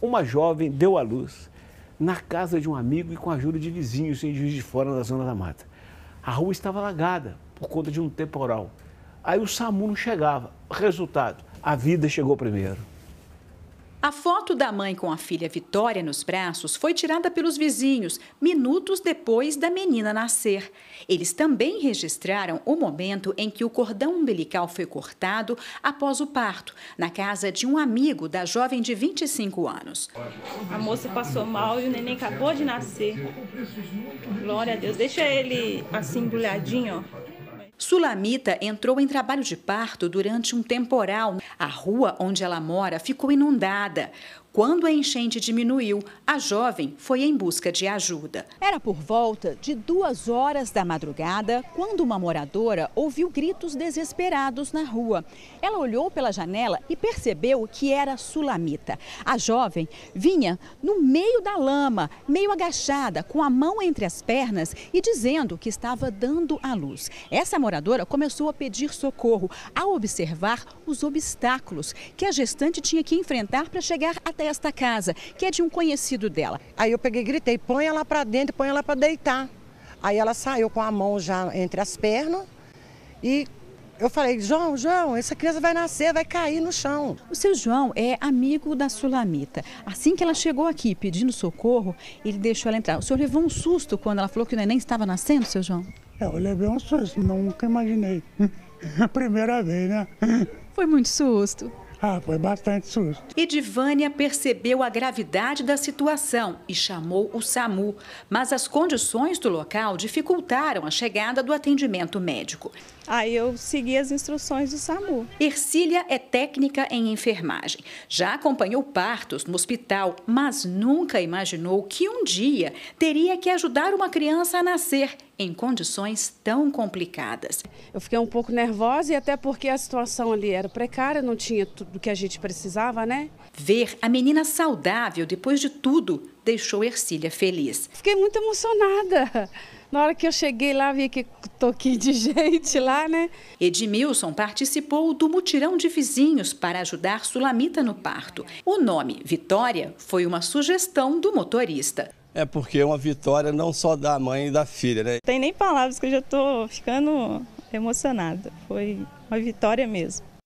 uma jovem deu à luz na casa de um amigo e com a ajuda de vizinhos em Juiz de Fora, da Zona da Mata. A rua estava alagada por conta de um temporal. Aí o SAMU não chegava. Resultado, a vida chegou primeiro. A foto da mãe com a filha Vitória nos braços foi tirada pelos vizinhos minutos depois da menina nascer. Eles também registraram o momento em que o cordão umbilical foi cortado após o parto, na casa de um amigo da jovem de 25 anos. A moça passou mal e o neném acabou de nascer. Glória a Deus. Deixa ele assim, embrulhadinho, ó. Sulamita entrou em trabalho de parto durante um temporal. A rua onde ela mora ficou inundada. Quando a enchente diminuiu, a jovem foi em busca de ajuda. Era por volta de duas horas da madrugada quando uma moradora ouviu gritos desesperados na rua. Ela olhou pela janela e percebeu que era Sulamita. A jovem vinha no meio da lama, meio agachada, com a mão entre as pernas e dizendo que estava dando à luz. Essa moradora começou a pedir socorro ao observar os obstáculos que a gestante tinha que enfrentar para chegar até esta casa, que é de um conhecido dela. Aí eu peguei e gritei: põe ela para dentro, põe ela para deitar. Aí ela saiu com a mão já entre as pernas e eu falei, João, João, essa criança vai nascer, vai cair no chão. O seu João é amigo da Sulamita. Assim que ela chegou aqui pedindo socorro, ele deixou ela entrar. O senhor levou um susto quando ela falou que o neném estava nascendo, seu João? É, eu levei um susto, nunca imaginei. A primeira vez, né? Foi muito susto. Ah, foi bastante susto. Edivânia percebeu a gravidade da situação e chamou o SAMU, mas as condições do local dificultaram a chegada do atendimento médico. Aí eu segui as instruções do SAMU. Ercília é técnica em enfermagem. Já acompanhou partos no hospital, mas nunca imaginou que um dia teria que ajudar uma criança a nascer em condições tão complicadas. Eu fiquei um pouco nervosa e até porque a situação ali era precária, não tinha tudo que a gente precisava, né? Ver a menina saudável depois de tudo deixou Ercília feliz. Fiquei muito emocionada. Na hora que eu cheguei lá, vi que toquei de gente lá, né? Edmilson participou do mutirão de vizinhos para ajudar Sulamita no parto. O nome Vitória foi uma sugestão do motorista. É porque é uma vitória não só da mãe e da filha, né? Tem nem palavras que eu já estou ficando emocionada. Foi uma vitória mesmo.